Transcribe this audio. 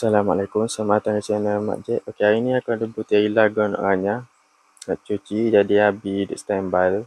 Assalamualaikum. Selamat datang di channel Mak Jet. Okey, hari ni aku ada butir ilah gun nak ranya. Nak cuci jadi habis di standby tu.